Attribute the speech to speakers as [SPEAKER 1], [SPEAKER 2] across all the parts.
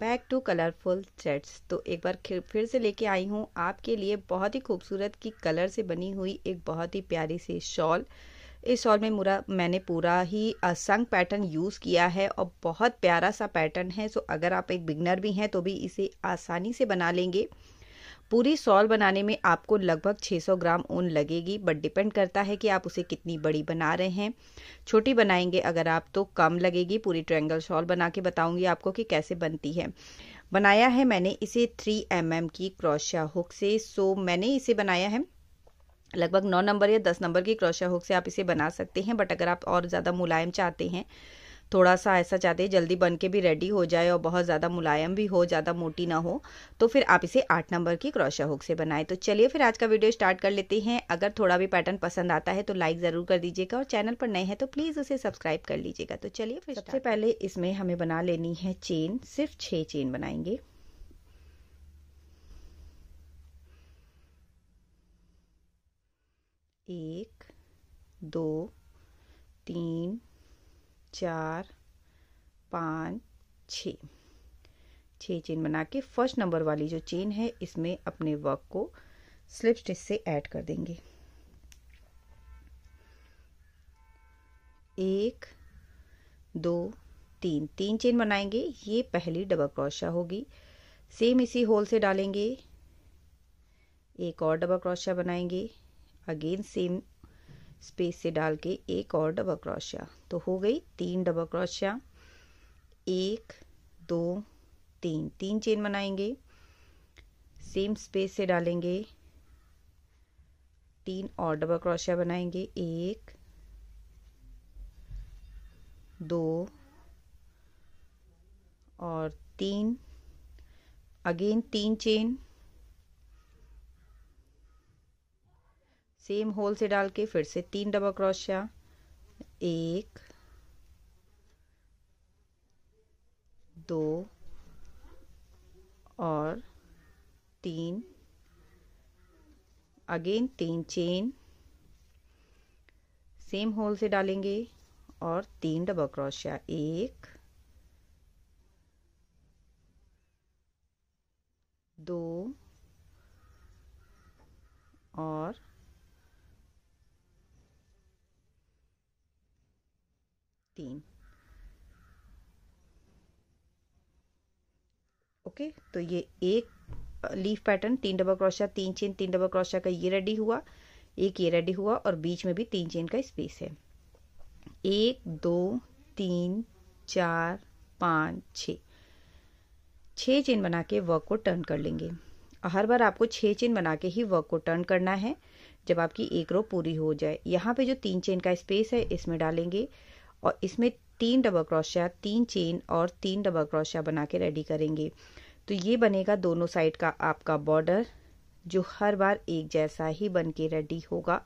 [SPEAKER 1] Back to colourful sets तो एक बार फिर से लेके आई हूँ आपके लिए बहुत ही खूबसूरत की कलर से बनी हुई एक बहुत ही प्यारी सी शॉल इस शॉल में मुरा मैंने पूरा ही असंग पैटर्न यूज़ किया है और बहुत प्यारा सा पैटर्न है सो अगर आप एक बिगनर भी हैं तो भी इसे आसानी से बना लेंगे पूरी सॉल बनाने में आपको लगभग 600 ग्राम ऊन लगेगी बट डिपेंड करता है कि आप उसे कितनी बड़ी बना रहे हैं छोटी बनाएंगे अगर आप तो कम लगेगी पूरी ट्रैंगल सॉल बना के बताऊंगी आपको कि कैसे बनती है बनाया है मैंने इसे 3 एम mm की क्रोशिया हुक से सो मैंने इसे बनाया है लगभग नौ नंबर या दस नंबर की क्रोशिया हुक से आप इसे बना सकते हैं बट अगर आप और ज़्यादा मुलायम चाहते हैं थोड़ा सा ऐसा चाहते हैं जल्दी बन के भी रेडी हो जाए और बहुत ज़्यादा मुलायम भी हो ज़्यादा मोटी ना हो तो फिर आप इसे आठ नंबर की क्रोशा हुक से बनाएं तो चलिए फिर आज का वीडियो स्टार्ट कर लेते हैं अगर थोड़ा भी पैटर्न पसंद आता है तो लाइक ज़रूर कर दीजिएगा और चैनल पर नए हैं तो प्लीज़ उसे सब्सक्राइब कर लीजिएगा तो चलिए फिर सबसे पहले इसमें हमें बना लेनी है चेन सिर्फ छः चेन बनाएंगे एक दो तीन चार पाँच छ छः चेन बना के फर्स्ट नंबर वाली जो चेन है इसमें अपने वर्क को स्लिप स्टिच से ऐड कर देंगे एक दो तीन तीन चेन बनाएंगे ये पहली डबल क्रोशिया होगी सेम इसी होल से डालेंगे एक और डबल क्रोशिया बनाएंगे अगेन सेम स्पेस से डाल के एक और डबल क्रोशिया तो हो गई तीन डबल क्रोशिया एक दो तीन तीन चेन बनाएंगे सेम स्पेस से डालेंगे तीन और डबल क्रोशिया बनाएंगे एक दो और तीन अगेन तीन चेन सेम होल से डाल के फिर से तीन डबल क्रोशिया एक दो और तीन अगेन तीन चेन सेम होल से डालेंगे और तीन डबल क्रोशिया एक दो और तीन ओके तो ये एक लीफ uh, पैटर्न तीन डबल क्रोशिया तीन चेन तीन डबल क्रोशिया का ये रेडी हुआ एक ये रेडी हुआ और बीच में भी तीन चेन का स्पेस है एक दो तीन चार पाँच छ छः चेन बना के वर्क को टर्न कर लेंगे और हर बार आपको छः चेन बना के ही वर्क को टर्न करना है जब आपकी एक रो पूरी हो जाए यहाँ पे जो तीन चेन का स्पेस है इसमें डालेंगे और इसमें तीन डबल क्रोशिया तीन चेन और तीन डबल क्रोशिया बना के रेडी करेंगे तो ये बनेगा दोनों साइड का आपका बॉर्डर जो हर बार एक जैसा ही बन के रेडी होगा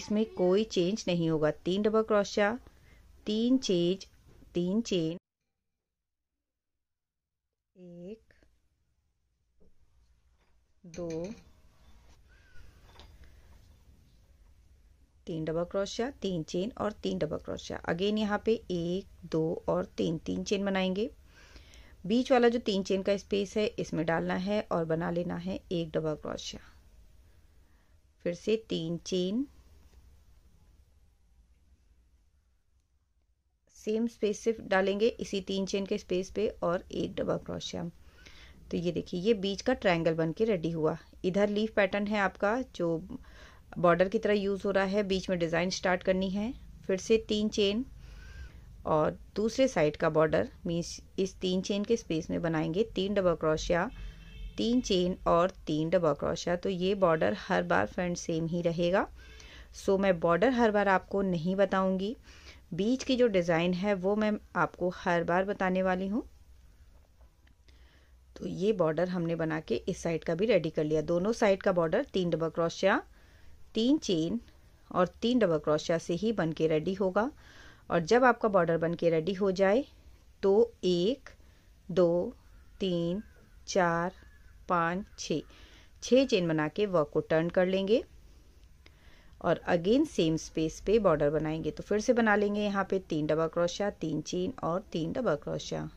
[SPEAKER 1] इसमें कोई चेंज नहीं होगा तीन डबल क्रोशिया तीन चेज तीन चेन एक दो तीन डबल क्रोशिया तीन चेन और तीन डबल क्रोशिया अगेन यहाँ पे एक दो और तीन तीन चेन बनाएंगे बीच वाला जो तीन चेन का स्पेस है इसमें डालना है और बना लेना है एक डबल क्रोशिया फिर से तीन चेन सेम स्पेस से डालेंगे इसी तीन चेन के स्पेस पे और एक डबल क्रोशिया तो ये देखिए ये बीच का ट्रायंगल बन के रेडी हुआ इधर लीफ पैटर्न है आपका जो बॉर्डर की तरह यूज़ हो रहा है बीच में डिज़ाइन स्टार्ट करनी है फिर से तीन चेन और दूसरे साइड का बॉर्डर मीन्स इस तीन चेन के स्पेस में बनाएंगे तीन डबल क्रोशिया तीन चेन और तीन डबल क्रोशिया तो ये बॉर्डर हर बार फ्रंट सेम ही रहेगा सो मैं बॉर्डर हर बार आपको नहीं बताऊंगी बीच की जो डिज़ाइन है वो मैं आपको हर बार बताने वाली हूँ तो ये बॉर्डर हमने बना के इस साइड का भी रेडी कर लिया दोनों साइड का बॉर्डर तीन डबल क्रोशिया तीन चेन और तीन डबल क्रोशिया से ही बन के रेडी होगा और जब आपका बॉर्डर बन के रेडी हो जाए तो एक दो तीन चार पाँच छः चेन बना के वर्क को टर्न कर लेंगे और अगेन सेम स्पेस पे बॉर्डर बनाएंगे तो फिर से बना लेंगे यहाँ पे तीन डबल क्रोशिया तीन चेन और तीन डबल क्रोशिया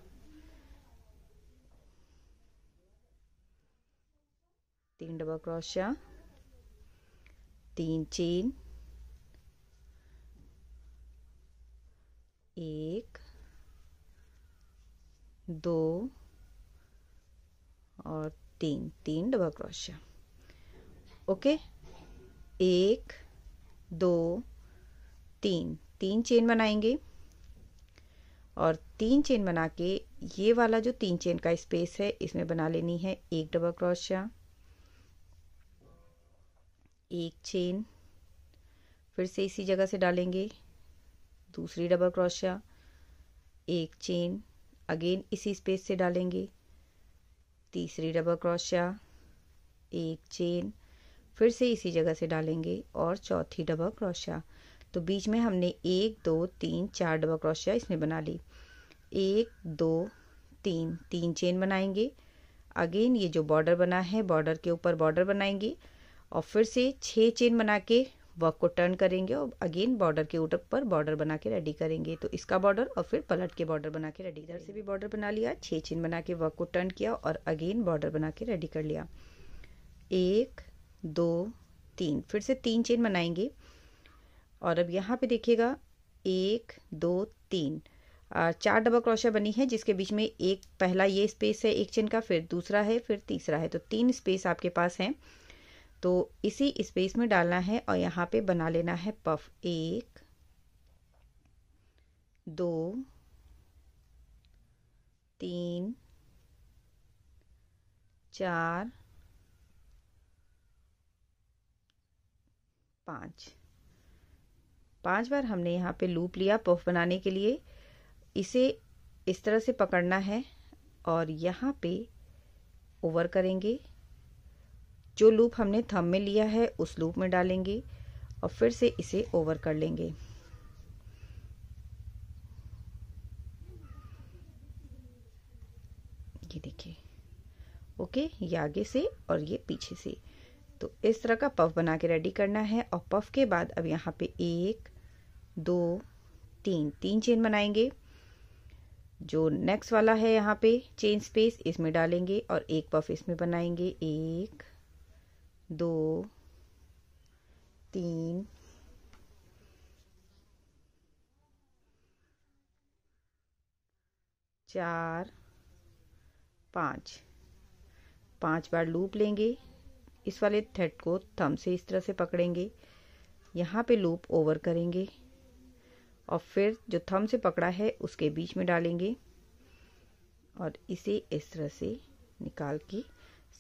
[SPEAKER 1] तीन डबल क्रोशिया तीन चेन एक दो और तीन तीन डबल क्रोशिया ओके एक दो तीन तीन चेन बनाएंगे और तीन चेन बना के ये वाला जो तीन चेन का स्पेस है इसमें बना लेनी है एक डबल क्रोशिया एक चेन फिर से इसी जगह से डालेंगे दूसरी डबल क्रोशिया एक चेन अगेन इसी स्पेस से डालेंगे तीसरी डबल क्रोशिया एक चेन फिर से इसी जगह से डालेंगे और चौथी डबल क्रोशिया तो बीच में हमने एक दो तीन चार डबल क्रोशिया इसमें बना ली एक दो तीन तीन चेन बनाएंगे अगेन ये जो बॉर्डर बना है बॉर्डर के ऊपर बॉर्डर बनाएंगे और फिर से छः चेन बना के वर्क को टर्न करेंगे और अगेन बॉर्डर के ऊपर पर बॉर्डर बना के रेडी करेंगे तो इसका बॉर्डर और फिर पलट के बॉर्डर बना के रेडी इधर से भी बॉर्डर बना लिया छः चेन बना के वर्क को टर्न किया और अगेन बॉर्डर बना के रेडी कर लिया एक दो तीन फिर से तीन चेन बनाएंगे और अब यहाँ पे देखिएगा एक दो तीन चार डबल क्रोशिया बनी है जिसके बीच में एक पहला ये स्पेस है एक चेन का फिर दूसरा है फिर तीसरा है तो तीन स्पेस आपके पास हैं तो इसी स्पेस में डालना है और यहाँ पे बना लेना है पफ एक दो तीन चार पाँच पांच बार हमने यहाँ पे लूप लिया पफ बनाने के लिए इसे इस तरह से पकड़ना है और यहाँ पे ओवर करेंगे जो लूप हमने थम में लिया है उस लूप में डालेंगे और फिर से इसे ओवर कर लेंगे ये देखिए ओके ये आगे से और ये पीछे से तो इस तरह का पफ बना के रेडी करना है और पफ के बाद अब यहाँ पे एक दो तीन तीन चेन बनाएंगे जो नेक्स्ट वाला है यहाँ पे चेन स्पेस इसमें डालेंगे और एक पफ इसमें बनाएंगे एक दो तीन चार पाँच पांच बार लूप लेंगे इस वाले थ्रेड को थम से इस तरह से पकड़ेंगे यहाँ पे लूप ओवर करेंगे और फिर जो थम से पकड़ा है उसके बीच में डालेंगे और इसे इस तरह से निकाल के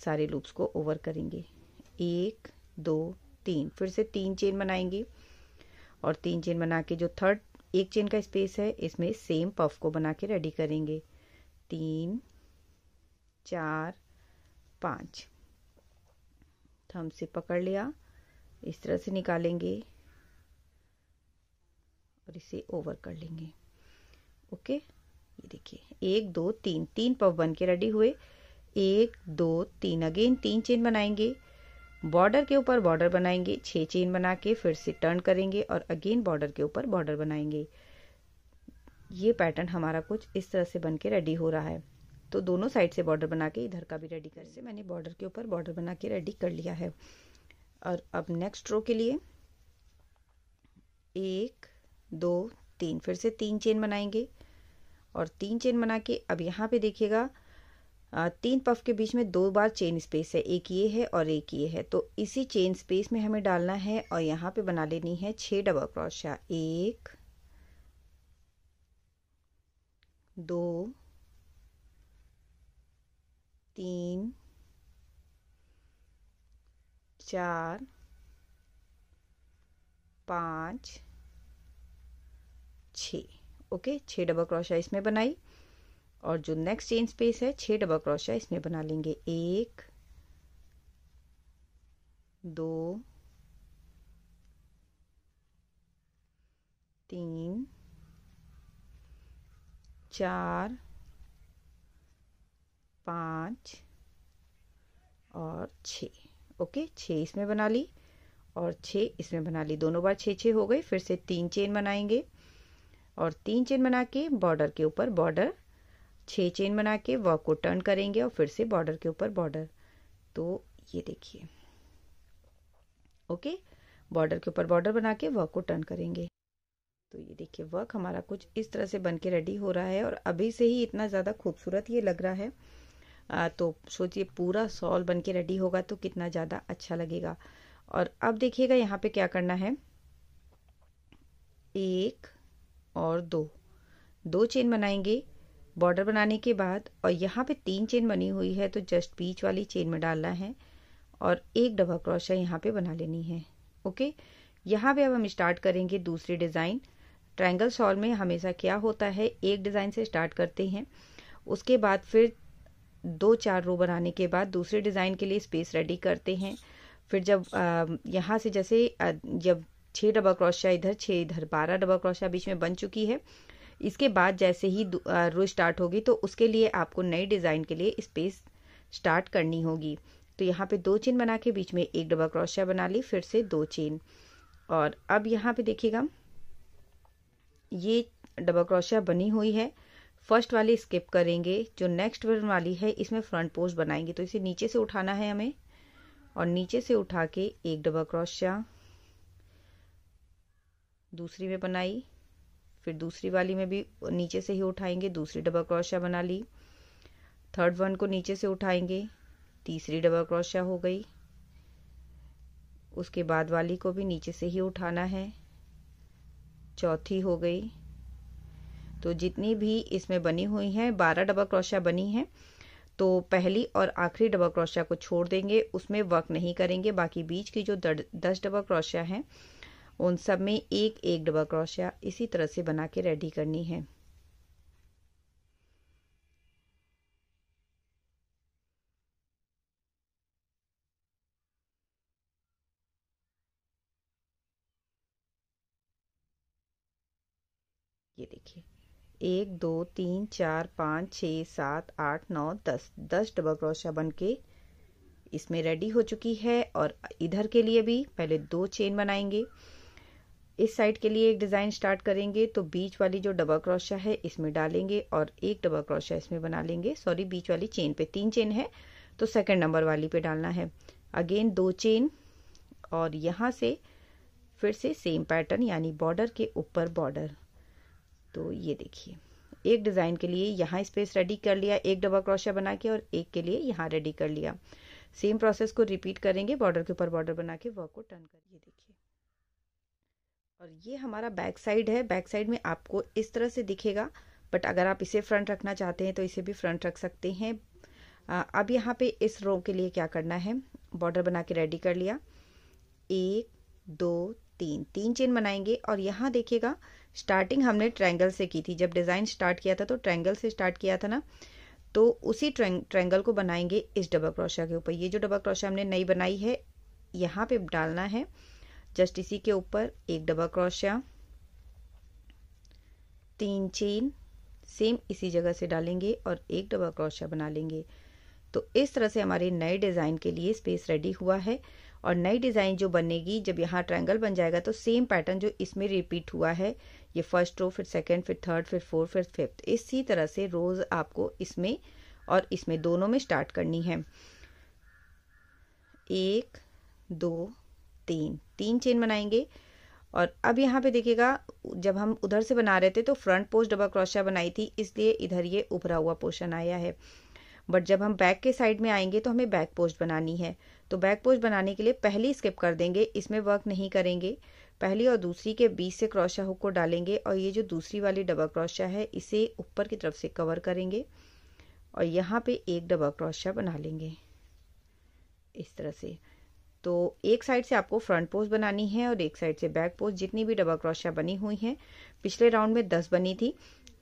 [SPEAKER 1] सारे लूप्स को ओवर करेंगे एक दो तीन फिर से तीन चेन बनाएंगे और तीन चेन बना के जो थर्ड एक चेन का स्पेस है इसमें सेम पफ को बना के रेडी करेंगे तीन चार पाँच थम से पकड़ लिया इस तरह से निकालेंगे और इसे ओवर कर लेंगे ओके ये देखिए एक दो तीन तीन पफ बन के रेडी हुए एक दो तीन अगेन तीन चेन बनाएंगे बॉर्डर के ऊपर बॉर्डर बनाएंगे छः चेन बना के फिर से टर्न करेंगे और अगेन बॉर्डर के ऊपर बॉर्डर बनाएंगे ये पैटर्न हमारा कुछ इस तरह से बन के रेडी हो रहा है तो दोनों साइड से बॉर्डर बना के इधर का भी रेडी कर से मैंने बॉर्डर के ऊपर बॉर्डर बना के रेडी कर लिया है और अब नेक्स्ट रो के लिए एक दो तीन फिर से तीन चेन बनाएंगे और तीन चेन बना के अब यहाँ पे देखिएगा तीन पफ के बीच में दो बार चेन स्पेस है एक ये है और एक ये है तो इसी चेन स्पेस में हमें डालना है और यहाँ पे बना लेनी है छह डबल क्रोशिया एक दो तीन चार पाँच छ ओके छह डबल क्रोशिया इसमें बनाई और जो नेक्स्ट चेन स्पेस है छह डबल क्रोशिया इसमें बना लेंगे एक दो तीन चार पाँच और छ ओके छ इसमें बना ली और छ इसमें बना ली दोनों बार छ छ हो गए फिर से तीन चेन बनाएंगे और तीन चेन बना के बॉर्डर के ऊपर बॉर्डर छः चेन बना के वर्क को टर्न करेंगे और फिर से बॉर्डर के ऊपर बॉर्डर तो ये देखिए ओके बॉर्डर के ऊपर बॉर्डर बना के वर्क को टर्न करेंगे तो ये देखिए वर्क हमारा कुछ इस तरह से बन के रेडी हो रहा है और अभी से ही इतना ज़्यादा खूबसूरत ये लग रहा है आ, तो सोचिए पूरा सॉल बन के रेडी होगा तो कितना ज़्यादा अच्छा लगेगा और अब देखिएगा यहाँ पे क्या करना है एक और दो दो चेन बनाएंगे बॉर्डर बनाने के बाद और यहाँ पे तीन चेन बनी हुई है तो जस्ट बीच वाली चेन में डालना है और एक डबल क्रोशा यहाँ पे बना लेनी है ओके यहाँ पे अब हम स्टार्ट करेंगे दूसरी डिज़ाइन ट्रायंगल शॉल में हमेशा क्या होता है एक डिज़ाइन से स्टार्ट करते हैं उसके बाद फिर दो चार रो बनाने के बाद दूसरे डिज़ाइन के लिए स्पेस रेडी करते हैं फिर जब यहाँ से जैसे जब छह डबल क्रोशा इधर छह इधर बारह डबल क्रोशा बीच में बन चुकी है इसके बाद जैसे ही रो स्टार्ट होगी तो उसके लिए आपको नई डिज़ाइन के लिए स्पेस स्टार्ट करनी होगी तो यहाँ पे दो चेन बना के बीच में एक डबल क्रोशिया बना ली फिर से दो चेन और अब यहाँ पे देखिएगा ये डबल क्रोशिया बनी हुई है फर्स्ट वाली स्किप करेंगे जो नेक्स्ट वन वाली है इसमें फ्रंट पोस्ट बनाएंगे तो इसे नीचे से उठाना है हमें और नीचे से उठा के एक डबल क्रोशिया दूसरी में बनाई फिर दूसरी वाली में भी नीचे से ही उठाएंगे दूसरी डबल क्रोशिया बना ली थर्ड वन को नीचे से उठाएंगे तीसरी डबल क्रोशिया हो गई उसके बाद वाली को भी नीचे से ही उठाना है चौथी हो गई तो जितनी भी इसमें बनी हुई हैं बारह डबल क्रोशिया बनी हैं तो पहली और आखिरी डबल क्रोशिया को छोड़ देंगे उसमें वर्क नहीं करेंगे बाकी बीच की जो दस डबल क्रोशिया हैं उन सब में एक एक डबल क्रोशिया इसी तरह से बना के रेडी करनी है ये देखिए एक दो तीन चार पाँच छ सात आठ नौ दस दस डबल क्रोशिया बन के इसमें रेडी हो चुकी है और इधर के लिए भी पहले दो चेन बनाएंगे इस साइड के लिए एक डिज़ाइन स्टार्ट करेंगे तो बीच वाली जो डबल क्रोशा है इसमें डालेंगे और एक डबल क्रोशा इसमें बना लेंगे सॉरी बीच वाली चेन पे तीन चेन है तो सेकंड नंबर वाली पे डालना है अगेन दो चेन और यहाँ से फिर से सेम पैटर्न यानी बॉर्डर के ऊपर बॉर्डर तो ये देखिए एक डिज़ाइन के लिए यहाँ स्पेस रेडी कर लिया एक डबल क्रोशा बना के और एक के लिए यहाँ रेडी कर लिया सेम प्रोसेस को रिपीट करेंगे बॉर्डर के ऊपर बॉर्डर बना के वर्क को टर्न करिए देखिए और ये हमारा बैक साइड है बैक साइड में आपको इस तरह से दिखेगा बट अगर आप इसे फ्रंट रखना चाहते हैं तो इसे भी फ्रंट रख सकते हैं अब यहाँ पे इस रो के लिए क्या करना है बॉर्डर बना के रेडी कर लिया एक दो तीन तीन चेन बनाएंगे और यहाँ देखिएगा स्टार्टिंग हमने ट्रायंगल से की थी जब डिज़ाइन स्टार्ट किया था तो ट्रायंगल से स्टार्ट किया था ना तो उसी ट्रायंगल को बनाएंगे इस डबल क्रोशा के ऊपर ये जो डबल क्रोशा हमने नई बनाई है यहाँ पे डालना है जस्ट इसी के ऊपर एक डबल क्रोशिया तीन चेन सेम इसी जगह से डालेंगे और एक डबल क्रोशिया बना लेंगे तो इस तरह से हमारे नए डिज़ाइन के लिए स्पेस रेडी हुआ है और नई डिज़ाइन जो बनेगी जब यहाँ ट्रायंगल बन जाएगा तो सेम पैटर्न जो इसमें रिपीट हुआ है ये फर्स्ट रो फिर सेकंड फिर थर्ड फिर फोर्थ फिर फिफ्थ इसी तरह से रोज़ आपको इसमें और इसमें दोनों में स्टार्ट करनी है एक दो तीन तीन चेन बनाएंगे और अब यहाँ पे देखिएगा जब हम उधर से बना रहे थे तो फ्रंट पोस्ट डबल क्रोशिया बनाई थी इसलिए इधर ये उभरा हुआ पोर्शन आया है बट जब हम बैक के साइड में आएंगे तो हमें बैक पोस्ट बनानी है तो बैक पोस्ट बनाने के लिए पहली स्किप कर देंगे इसमें वर्क नहीं करेंगे पहली और दूसरी के बीच से क्रोशिया हुक को डालेंगे और ये जो दूसरी वाली डबल क्रॉशा है इसे ऊपर की तरफ से कवर करेंगे और यहाँ पे एक डबल क्रोशिया बना लेंगे इस तरह से तो एक साइड से आपको फ्रंट पोस्ट बनानी है और एक साइड से बैक पोस्ट जितनी भी डबल क्रोशिया बनी हुई हैं पिछले राउंड में दस बनी थी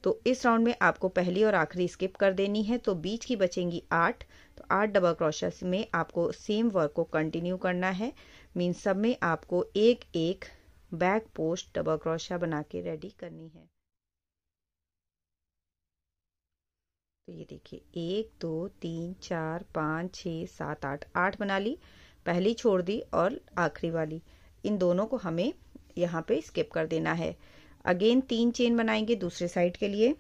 [SPEAKER 1] तो इस राउंड में आपको पहली और आखिरी स्किप कर देनी है तो बीच की बचेंगी आठ तो आठ डबल क्रोशिया में आपको सेम वर्क को कंटिन्यू करना है मीन सब में आपको एक एक बैक पोस्ट डबल क्रोशिया बना के रेडी करनी है तो ये देखिए एक दो तीन चार पाँच छः सात आठ आठ बना ली पहली छोड़ दी और आखिरी वाली इन दोनों को हमें यहाँ पे स्किप कर देना है अगेन तीन चेन बनाएंगे दूसरे साइड के लिए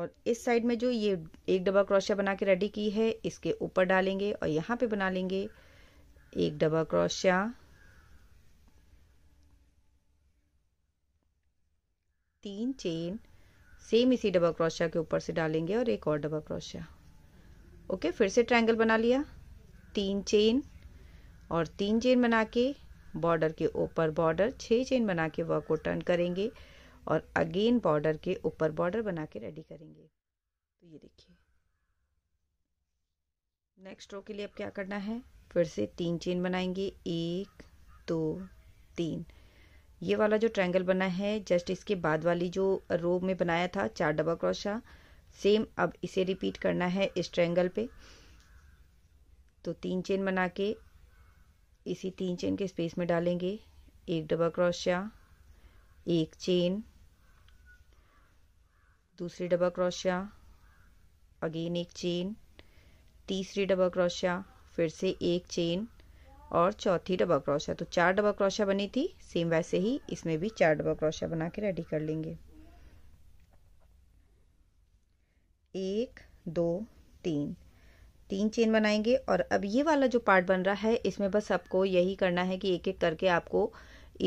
[SPEAKER 1] और इस साइड में जो ये एक डबल क्रोशिया बना के रेडी की है इसके ऊपर डालेंगे और यहाँ पे बना लेंगे एक डबल क्रोशिया तीन चेन सेम इसी डबल क्रोशिया के ऊपर से डालेंगे और एक और डबल क्रोशिया ओके फिर से ट्रायंगल बना लिया तीन चेन और तीन चेन बना के बॉर्डर के ऊपर बॉर्डर छह चेन बना के वर्क को टर्न करेंगे और अगेन बॉर्डर के ऊपर बॉर्डर बना के रेडी करेंगे तो ये देखिए नेक्स्ट रो के लिए अब क्या करना है फिर से तीन चेन बनाएंगे एक दो तीन ये वाला जो ट्रायंगल बना है जस्ट इसके बाद वाली जो रो में बनाया था चार डबल क्रोशा सेम अब इसे रिपीट करना है इस ट्रायंगल पे तो तीन चेन बना के इसी तीन चेन के स्पेस में डालेंगे एक डबल क्रोशा एक चेन दूसरी डबल क्रोशा अगेन एक चेन तीसरी डबल क्रोशा फिर से एक चेन और चौथी डबल क्रोशा तो चार डबल क्रोशा बनी थी सेम वैसे ही इसमें भी चार डबल क्रोशा बना के रेडी कर लेंगे एक दो तीन तीन चेन बनाएंगे और अब ये वाला जो पार्ट बन रहा है इसमें बस आपको यही करना है कि एक एक करके आपको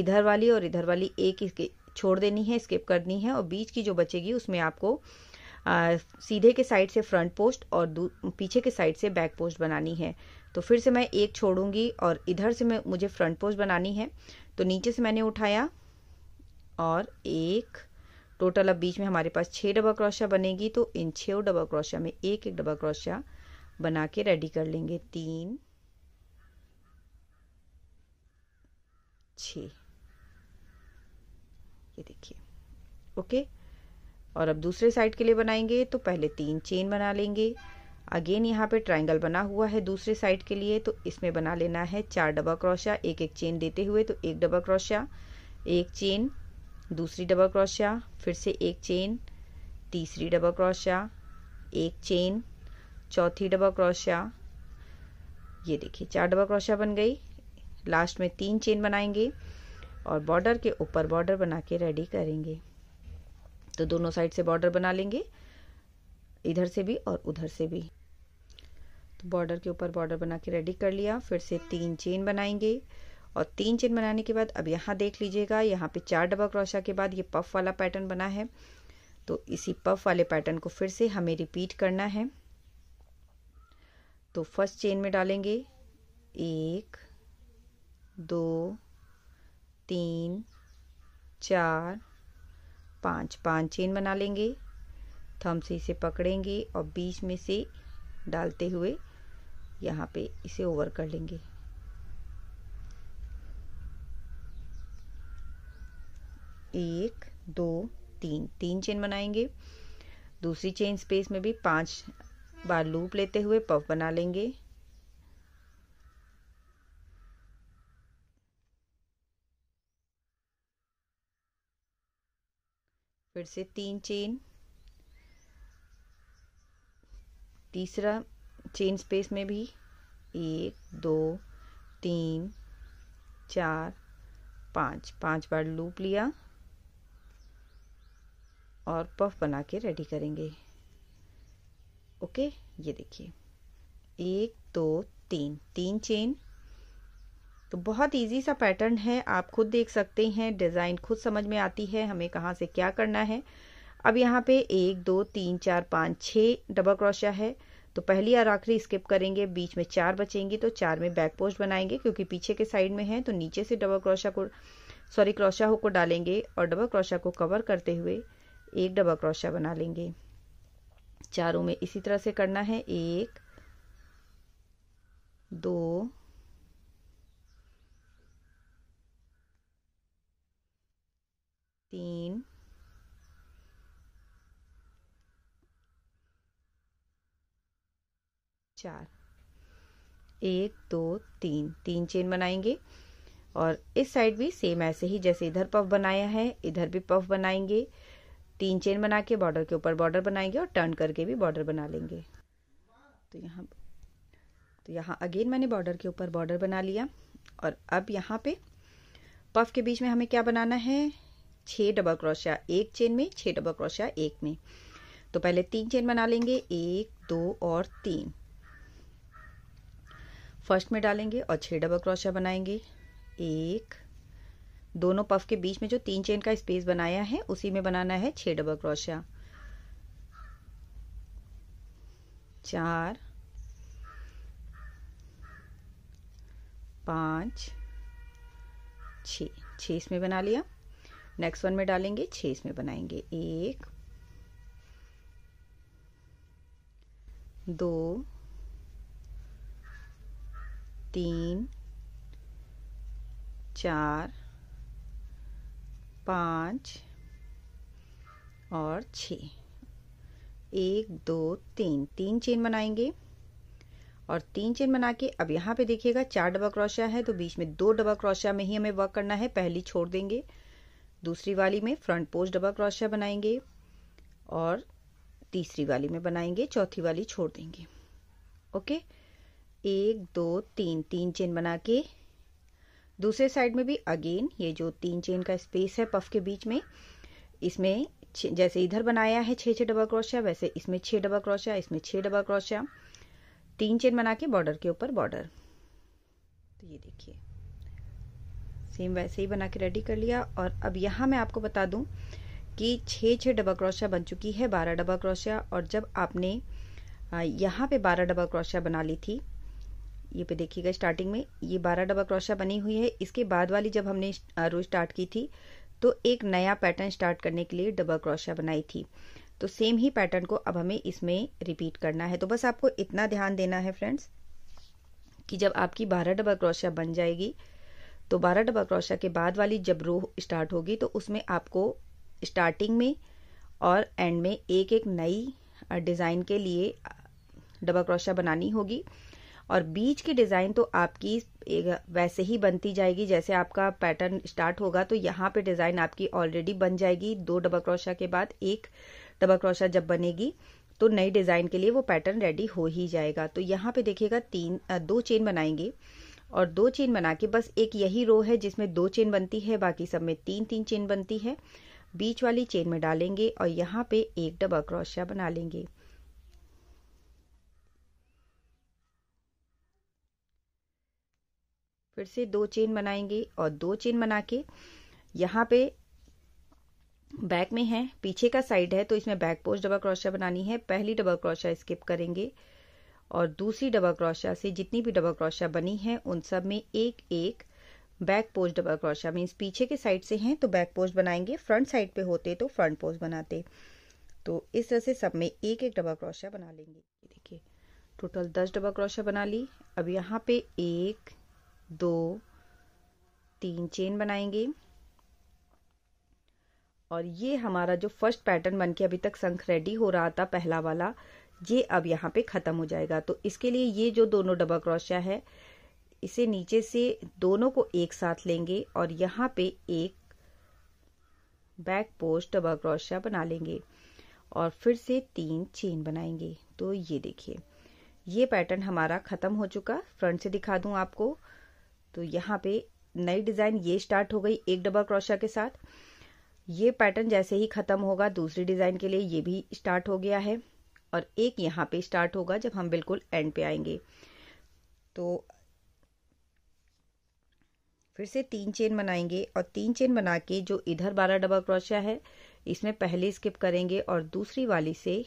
[SPEAKER 1] इधर वाली और इधर वाली एक इसके छोड़ देनी है स्किप करनी है और बीच की जो बचेगी उसमें आपको आ, सीधे के साइड से फ्रंट पोस्ट और पीछे के साइड से बैक पोस्ट बनानी है तो फिर से मैं एक छोड़ूंगी और इधर से मैं मुझे फ्रंट पोस्ट बनानी है तो नीचे से मैंने उठाया और एक टोटल अब बीच में हमारे पास छः डबल क्रोशिया बनेगी तो इन छः डबल क्रोशिया में एक एक डबल क्रोशिया बना के रेडी कर लेंगे तीन छ ये देखिए ओके और अब दूसरे साइड के लिए बनाएंगे तो पहले तीन चेन बना लेंगे अगेन यहाँ पे ट्राइंगल बना हुआ है दूसरे साइड के लिए तो इसमें बना लेना है चार डबल क्रोशिया एक एक चेन देते हुए तो एक डबल क्रोशिया एक चेन दूसरी डबल क्रोशिया फिर से एक चेन तीसरी डबल क्रोशिया एक चेन चौथी डबल क्रोशिया ये देखिए चार डबल क्रोशिया बन गई लास्ट में तीन चेन बनाएंगे और बॉर्डर के ऊपर बॉर्डर बना के रेडी करेंगे तो दोनों साइड से बॉर्डर बना लेंगे इधर से भी और उधर से भी तो बॉर्डर के ऊपर बॉर्डर बना के रेडी कर लिया फिर से तीन चेन बनाएंगे और तीन चेन बनाने के बाद अब यहाँ देख लीजिएगा यहाँ पे चार डबल क्रोशा के बाद ये पफ वाला पैटर्न बना है तो इसी पफ वाले पैटर्न को फिर से हमें रिपीट करना है तो फर्स्ट चेन में डालेंगे एक दो तीन चार पाँच पाँच चेन बना लेंगे थम से इसे पकड़ेंगे और बीच में से डालते हुए यहाँ पे इसे ओवर कर लेंगे एक दो तीन तीन चेन बनाएंगे दूसरी चेन स्पेस में भी पांच बार लूप लेते हुए पफ बना लेंगे फिर से तीन चेन तीसरा चेन स्पेस में भी एक दो तीन चार पाँच पाँच बार लूप लिया और पफ बना के रेडी करेंगे ओके ये देखिए एक दो तीन तीन चेन तो बहुत इजी सा पैटर्न है आप खुद देख सकते हैं डिज़ाइन खुद समझ में आती है हमें कहाँ से क्या करना है अब यहाँ पे एक दो तीन चार पाँच छः डबल क्रोशिया है तो पहली और आखिरी स्किप करेंगे बीच में चार बचेंगी तो चार में बैक पोस्ट बनाएंगे क्योंकि पीछे के साइड में है तो नीचे से डबल क्रोशा को सॉरी क्रोशा हो को डालेंगे और डबल क्रोशा को कवर करते हुए एक डबल क्रोशा बना लेंगे चारों में इसी तरह से करना है एक दो तीन चार एक दो तीन तीन चेन बनाएंगे और इस साइड भी सेम ऐसे ही जैसे इधर पफ बनाया है इधर भी पफ बनाएंगे तीन चेन बना के बॉर्डर के ऊपर बॉर्डर बनाएंगे और टर्न करके भी बॉर्डर बना लेंगे तो यहाँ तो यहाँ अगेन मैंने बॉर्डर के ऊपर बॉर्डर बना लिया और अब यहाँ पे पफ के बीच में हमें क्या बनाना है छः डबल क्रोशिया एक चेन में छः डबल क्रोशिया एक में तो पहले तीन चेन बना लेंगे एक दो और तीन फर्स्ट में डालेंगे और छः डबल क्रोशिया बनाएंगे एक दोनों पफ के बीच में जो तीन चेन का स्पेस बनाया है उसी में बनाना है छः डबल क्रोशिया चार पाँच छ छः इसमें बना लिया नेक्स्ट वन में डालेंगे छः इसमें बनाएंगे एक दो तीन चार पाँच और छ एक दो तीन तीन चेन बनाएंगे और तीन चेन बना के अब यहाँ पे देखिएगा चार डबल क्रोशिया है तो बीच में दो डबल क्रोशिया में ही हमें वर्क करना है पहली छोड़ देंगे दूसरी वाली में फ्रंट पोस्ट डबल क्रोशिया बनाएंगे और तीसरी वाली में बनाएंगे चौथी वाली छोड़ देंगे ओके okay? एक दो तीन तीन चेन बना के दूसरे साइड में भी अगेन ये जो तीन चेन का स्पेस है पफ के बीच में इसमें जैसे इधर बनाया है छः छः डबल क्रोशिया वैसे इसमें छः डबल क्रोशिया इसमें छः डबल क्रोशिया तीन चेन बना के बॉर्डर के ऊपर बॉर्डर तो ये देखिए सेम वैसे ही बना के रेडी कर लिया और अब यहाँ मैं आपको बता दूँ कि छः छः डबल क्रोशिया बन चुकी है बारह डबल क्रोशिया और जब आपने यहाँ पे बारह डबल क्रोशिया बना ली थी ये पे देखिएगा स्टार्टिंग में ये बारह डबल क्रोशा बनी हुई है इसके बाद वाली जब हमने रो स्टार्ट की थी तो एक नया पैटर्न स्टार्ट करने के लिए डबल क्रोशा बनाई थी तो सेम ही पैटर्न को अब हमें इसमें रिपीट करना है तो बस आपको इतना ध्यान देना है फ्रेंड्स कि जब आपकी बारह डबल क्रोशा बन जाएगी तो बारह डबल क्रोशा के बाद वाली जब रो स्टार्ट होगी तो उसमें आपको स्टार्टिंग में और एंड में एक एक नई डिज़ाइन के लिए डबल क्रोशा बनानी होगी और बीच की डिज़ाइन तो आपकी वैसे ही बनती जाएगी जैसे आपका पैटर्न स्टार्ट होगा तो यहाँ पे डिज़ाइन आपकी ऑलरेडी बन जाएगी दो डबल क्रोशा के बाद एक डबल क्रोशा जब बनेगी तो नई डिज़ाइन के लिए वो पैटर्न रेडी हो ही जाएगा तो यहाँ पे देखिएगा तीन दो चेन बनाएंगे और दो चेन बना के बस एक यही रो है जिसमें दो चेन बनती है बाकी सब में तीन तीन चेन बनती है बीच वाली चेन में डालेंगे और यहाँ पे एक डबल क्रोशिया बना लेंगे फिर से दो चेन बनाएंगे और दो चेन बना के यहाँ पे बैक में है पीछे का साइड है तो इसमें बैक पोस्ट डबल क्रोशिया बनानी है पहली डबल क्रोशिया स्किप करेंगे और दूसरी डबल क्रोशिया से जितनी भी डबल क्रोशिया बनी है उन सब में एक एक back post double crochet means पीछे के साइड से हैं तो बैक पोस्ट बनाएंगे फ्रंट साइड पे होते तो फ्रंट पोस्ट बनाते तो इस तरह से सब में एक एक डबल क्रोशिया बना लेंगे देखिए टोटल दस डबल क्रोशिया बना ली अब यहाँ पे एक दो तीन चेन बनाएंगे और ये हमारा जो फर्स्ट पैटर्न बन के अभी तक संख रेडी हो रहा था पहला वाला ये अब यहाँ पे ख़त्म हो जाएगा तो इसके लिए ये जो दोनों डबल क्रोशिया है इसे नीचे से दोनों को एक साथ लेंगे और यहाँ पे एक बैक पोस्ट डबल क्रोशिया बना लेंगे और फिर से तीन चेन बनाएंगे तो ये देखिए ये पैटर्न हमारा ख़त्म हो चुका फ्रंट से दिखा दूँ आपको तो यहाँ पे नई डिजाइन ये स्टार्ट हो गई एक डबल क्रोशिया के साथ ये पैटर्न जैसे ही खत्म होगा दूसरी डिजाइन के लिए ये भी स्टार्ट हो गया है और एक यहाँ पे स्टार्ट होगा जब हम बिल्कुल एंड पे आएंगे तो फिर से तीन चेन बनाएंगे और तीन चेन बना के जो इधर बारह डबल क्रोशिया है इसमें पहले स्किप करेंगे और दूसरी वाली से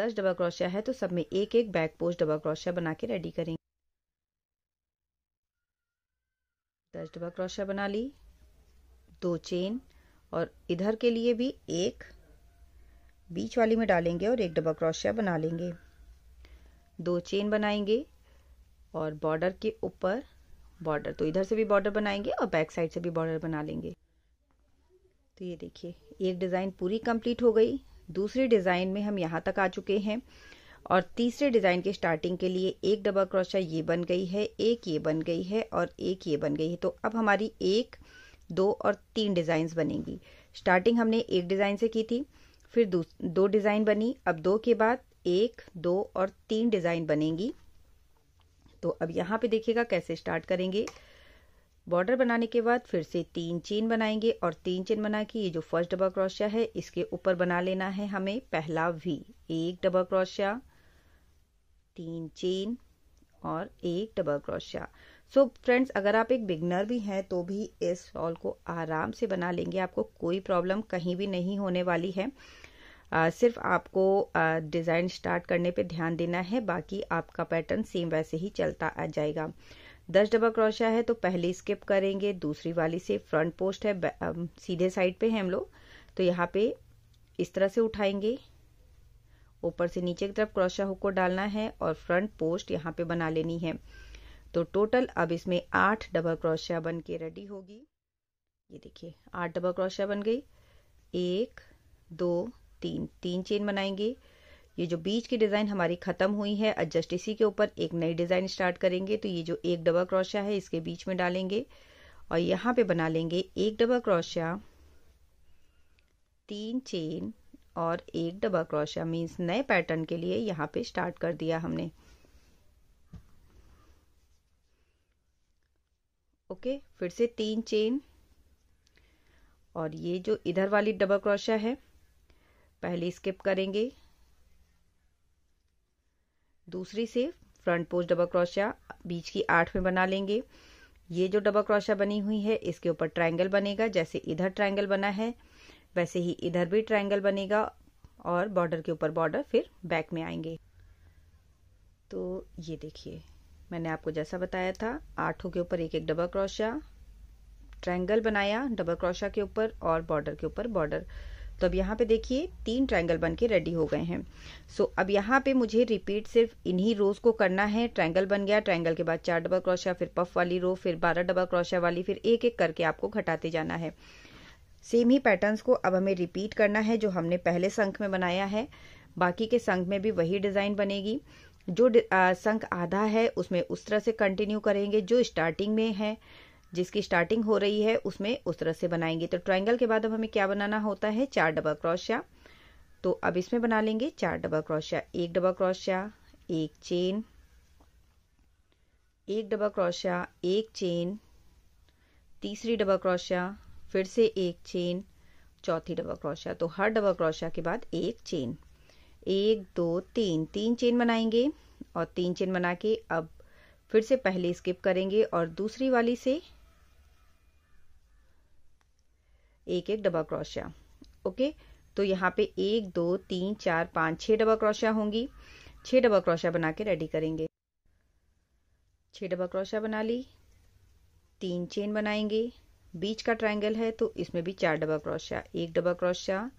[SPEAKER 1] दस डबल क्रोशिया है तो सब में एक एक बैक पोस्ट डबल क्रोशिया बना के रेडी करेंगे दस डबल क्रोशिया बना ली दो चेन और इधर के लिए भी एक बीच वाली में डालेंगे और एक डबल क्रोशिया बना लेंगे दो चेन बनाएंगे और बॉर्डर के ऊपर बॉर्डर तो इधर से भी बॉर्डर बनाएंगे और बैक साइड से भी बॉर्डर बना लेंगे तो ये देखिए एक डिज़ाइन पूरी कंप्लीट हो गई दूसरी डिज़ाइन में हम यहाँ तक आ चुके हैं और तीसरे डिज़ाइन के स्टार्टिंग के लिए एक डबल क्रोशा ये बन गई है एक ये बन गई है और एक ये बन गई है तो अब हमारी एक दो और तीन डिजाइन बनेंगी स्टार्टिंग हमने एक डिज़ाइन से की थी फिर दो डिज़ाइन बनी अब दो के बाद एक दो और तीन डिज़ाइन बनेंगी तो अब यहां पे देखिएगा कैसे स्टार्ट करेंगे बॉर्डर बनाने के बाद फिर से तीन चेन बनाएंगे और तीन चेन बना के ये जो फर्स्ट डबल क्रोशिया है इसके ऊपर बना लेना है हमें पहला वी एक डबल क्रोशिया तीन चेन और एक double crochet so so, friends अगर आप एक बिगनर भी हैं तो भी इस शॉल को आराम से बना लेंगे आपको कोई प्रॉब्लम कहीं भी नहीं होने वाली है आ, सिर्फ आपको डिज़ाइन स्टार्ट करने पे ध्यान देना है बाकी आपका पैटर्न सेम वैसे ही चलता आ जाएगा दस डबल क्रोशा है तो पहले स्किप करेंगे दूसरी वाली से फ्रंट पोस्ट है आ, सीधे साइड पे है हम लोग तो यहाँ पे इस तरह से उठाएंगे ऊपर से नीचे की तरफ क्रोशा हुक को डालना है और फ्रंट पोस्ट यहाँ पे बना लेनी है तो टोटल अब इसमें आठ डबल क्रॉशा बन के रेडी होगी ये देखिए आठ डबल क्रॉशा बन गई एक दो तीन तीन चेन बनाएंगे ये जो बीच की डिज़ाइन हमारी ख़त्म हुई है एडजस्ट इसी के ऊपर एक नई डिज़ाइन स्टार्ट करेंगे तो ये जो एक डबल क्रॉशा है इसके बीच में डालेंगे और यहाँ पे बना लेंगे एक डबल क्रोशिया तीन चेन और एक डबल क्रोशिया मीन्स नए पैटर्न के लिए यहाँ पे स्टार्ट कर दिया हमने ओके फिर से तीन चेन और ये जो इधर वाली डबल क्रोशिया है पहली स्किप करेंगे दूसरी से फ्रंट पोस्ट डबल क्रोशिया बीच की आठ में बना लेंगे ये जो डबल क्रोशिया बनी हुई है इसके ऊपर ट्रायंगल बनेगा जैसे इधर ट्रायंगल बना है वैसे ही इधर भी ट्रायंगल बनेगा और बॉर्डर के ऊपर बॉर्डर फिर बैक में आएंगे तो ये देखिए मैंने आपको जैसा बताया था आठों के ऊपर एक एक डबल क्रोशा ट्रायंगल बनाया डबल क्रोशा के ऊपर और बॉर्डर के ऊपर बॉर्डर तो अब यहाँ पे देखिए तीन ट्रायंगल बन के रेडी हो गए हैं सो so, अब यहाँ पे मुझे रिपीट सिर्फ इन्हीं रोज को करना है ट्रायंगल बन गया ट्रायंगल के बाद चार डबल क्रोशा फिर पफ वाली रो फिर बारह डबल क्रोशा वाली फिर एक एक करके आपको घटाते जाना है सेम ही पैटर्न्स को अब हमें रिपीट करना है जो हमने पहले संख में बनाया है बाकी के संख में भी वही डिज़ाइन बनेगी जो संख आधा है उसमें उस तरह से कंटिन्यू करेंगे जो स्टार्टिंग में है जिसकी स्टार्टिंग हो रही है उसमें उस तरह से बनाएंगे तो ट्राइंगल के बाद अब हमें क्या बनाना होता है चार डबल क्रोशिया तो अब इसमें बना लेंगे चार डबल क्रोशिया एक डबल क्रोशिया एक चेन एक डबल क्रोशिया एक चेन तीसरी डबल क्रोशिया फिर से एक चेन चौथी डबल क्रोशिया तो हर डबल क्रोशिया के बाद एक चेन एक दो तीन तीन चेन बनाएंगे और तीन चेन बना के अब फिर से पहले स्किप करेंगे और दूसरी वाली से एक एक डबल क्रोशिया ओके तो यहाँ पे एक दो तीन चार पाँच छः डबल क्रोशिया होंगी छः डबल क्रोशिया बना के रेडी करेंगे छः डबल क्रोशिया बना ली तीन चेन बनाएंगे बीच का ट्रायंगल है तो इसमें भी चार डबल क्रोशिया एक डबल क्रोशिया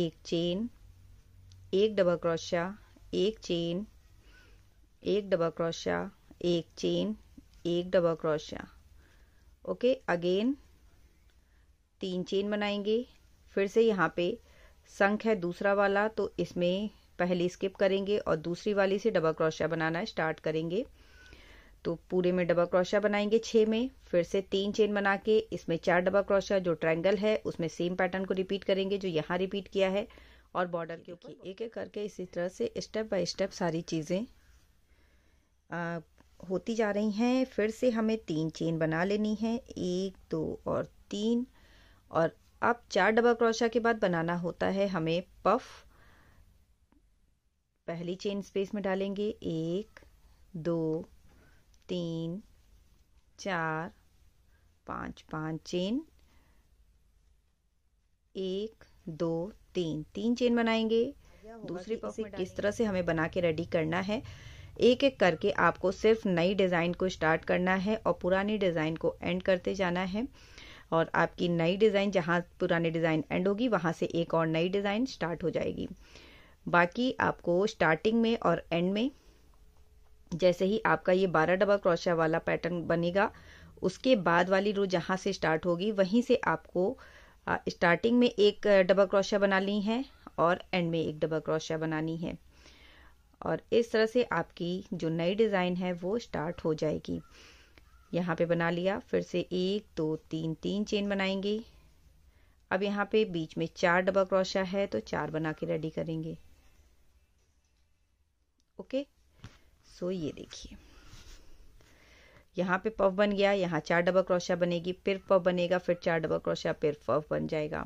[SPEAKER 1] एक चेन एक डबल क्रोशिया एक चेन एक डबल क्रोशिया एक चेन एक डबल क्रोशिया ओके अगेन तीन चेन बनाएंगे फिर से यहाँ पे संख है दूसरा वाला तो इसमें पहले स्किप करेंगे और दूसरी वाली से डबल क्रोशिया बनाना स्टार्ट करेंगे तो पूरे में डबल क्रोशा बनाएंगे छह में फिर से तीन चेन बना के इसमें चार डबल क्रोशिया जो ट्रायंगल है उसमें सेम पैटर्न को रिपीट करेंगे जो यहाँ रिपीट किया है और बॉर्डर के ऊपर एक एक करके इसी तरह से स्टेप बाय स्टेप सारी चीज़ें होती जा रही हैं फिर से हमें तीन चेन बना लेनी है एक दो और तीन और अब चार डबल क्रोशिया के बाद बनाना होता है हमें पफ पहली चेन स्पेस में डालेंगे एक दो तीन चार पाँच पाँच चेन एक दो तीन तीन चेन बनाएंगे दूसरी पफ में किस तरह से हमें बना के रेडी करना है एक एक करके आपको सिर्फ नई डिज़ाइन को स्टार्ट करना है और पुरानी डिज़ाइन को एंड करते जाना है और आपकी नई डिज़ाइन जहाँ पुरानी डिज़ाइन एंड होगी वहाँ से एक और नई डिज़ाइन स्टार्ट हो जाएगी बाकी आपको स्टार्टिंग में और एंड में जैसे ही आपका ये बारह डबल क्रोशिया वाला पैटर्न बनेगा उसके बाद वाली रो जहाँ से स्टार्ट होगी वहीं से आपको स्टार्टिंग में एक डबल क्रोशिया बनानी है और एंड में एक डबल क्रोशिया बनानी है और इस तरह से आपकी जो नई डिज़ाइन है वो स्टार्ट हो जाएगी यहाँ पे बना लिया फिर से एक दो तीन तीन चेन बनाएंगे अब यहाँ पे बीच में चार डबल क्रोशिया है तो चार बना के रेडी करेंगे ओके सो ये देखिए यहाँ पे पफ बन गया यहाँ चार डबल क्रोशिया बनेगी फिर पफ बनेगा फिर चार डबल क्रोशिया फिर पफ बन जाएगा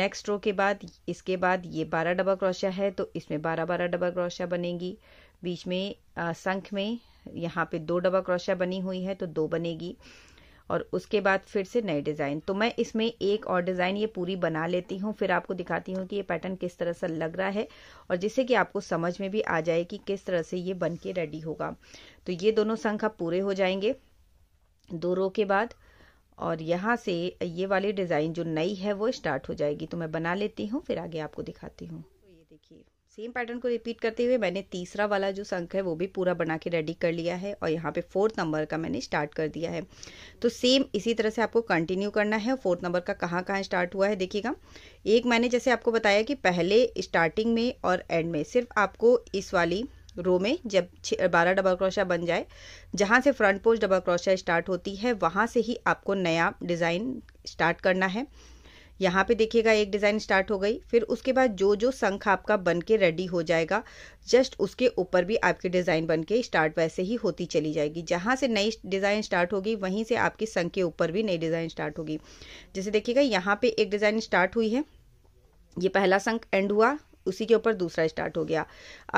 [SPEAKER 1] नेक्स्ट रो के बाद इसके बाद ये बारह डबल क्रोशिया है तो इसमें बारह बारह डबल क्रोशिया बनेगी बीच में संख में यहाँ पे दो डबल क्रोशिया बनी हुई है तो दो बनेगी और उसके बाद फिर से नए डिज़ाइन तो मैं इसमें एक और डिज़ाइन ये पूरी बना लेती हूँ फिर आपको दिखाती हूँ कि ये पैटर्न किस तरह से लग रहा है और जिससे कि आपको समझ में भी आ जाए कि किस तरह से ये बन के रेडी होगा तो ये दोनों संख पूरे हो जाएंगे दो रो के बाद और यहाँ से ये वाली डिज़ाइन जो नई है वो स्टार्ट हो जाएगी तो मैं बना लेती हूँ फिर आगे आपको दिखाती हूँ सेम पैटर्न को रिपीट करते हुए मैंने तीसरा वाला जो संख है वो भी पूरा बना के रेडी कर लिया है और यहाँ पे फोर्थ नंबर का मैंने स्टार्ट कर दिया है तो सेम इसी तरह से आपको कंटिन्यू करना है फोर्थ नंबर का कहाँ कहाँ स्टार्ट हुआ है देखिएगा एक मैंने जैसे आपको बताया कि पहले स्टार्टिंग में और एंड में सिर्फ आपको इस वाली रो में जब बारह डबल क्रोशा बन जाए जहाँ से front post double crochet start होती है वहाँ से ही आपको नया डिज़ाइन स्टार्ट करना है यहाँ पे देखिएगा एक डिज़ाइन स्टार्ट हो गई फिर उसके बाद जो जो संख आपका बन के रेडी हो जाएगा जस्ट उसके ऊपर भी आपकी डिज़ाइन बन के स्टार्ट वैसे ही होती चली जाएगी जहाँ से नई डिज़ाइन स्टार्ट होगी वहीं से आपकी संख के ऊपर भी नई डिज़ाइन स्टार्ट होगी जैसे देखिएगा यहाँ पर एक डिज़ाइन स्टार्ट हुई है ये पहला संख एंड हुआ उसी के ऊपर दूसरा स्टार्ट हो गया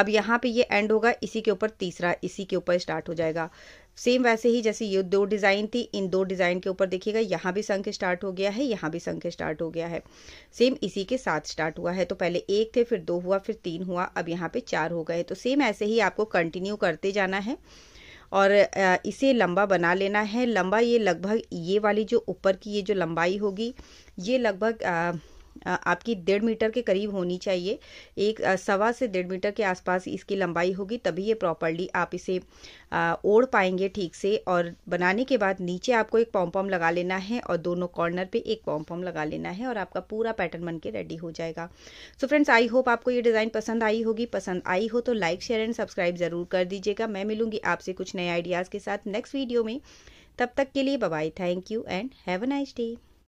[SPEAKER 1] अब यहाँ पे ये एंड होगा इसी के ऊपर तीसरा इसी के ऊपर स्टार्ट हो जाएगा सेम वैसे ही जैसे ये दो डिज़ाइन थी इन दो डिज़ाइन के ऊपर देखिएगा यहाँ भी संख्या स्टार्ट हो गया है यहाँ भी संख्या स्टार्ट हो गया है सेम इसी के साथ स्टार्ट हुआ है तो पहले एक थे फिर दो हुआ फिर तीन हुआ अब यहाँ पे चार हो गए तो सेम ऐसे ही आपको कंटिन्यू करते जाना है और इसे लंबा बना लेना है लंबा ये लगभग ये वाली जो ऊपर की ये जो लंबाई होगी ये लगभग आपकी डेढ़ मीटर के करीब होनी चाहिए एक सवा से डेढ़ मीटर के आसपास इसकी लंबाई होगी तभी ये प्रॉपरली आप इसे ओढ़ पाएंगे ठीक से और बनाने के बाद नीचे आपको एक पॉम्पम लगा लेना है और दोनों कॉर्नर पे एक पॉम्पम लगा लेना है और आपका पूरा पैटर्न बन के रेडी हो जाएगा सो फ्रेंड्स आई होप आपको ये डिज़ाइन पसंद आई होगी पसंद आई हो तो लाइक शेयर एंड सब्सक्राइब ज़रूर कर दीजिएगा मैं मिलूंगी आपसे कुछ नए आइडियाज़ के साथ नेक्स्ट वीडियो में तब तक के लिए bye thank you and have a nice day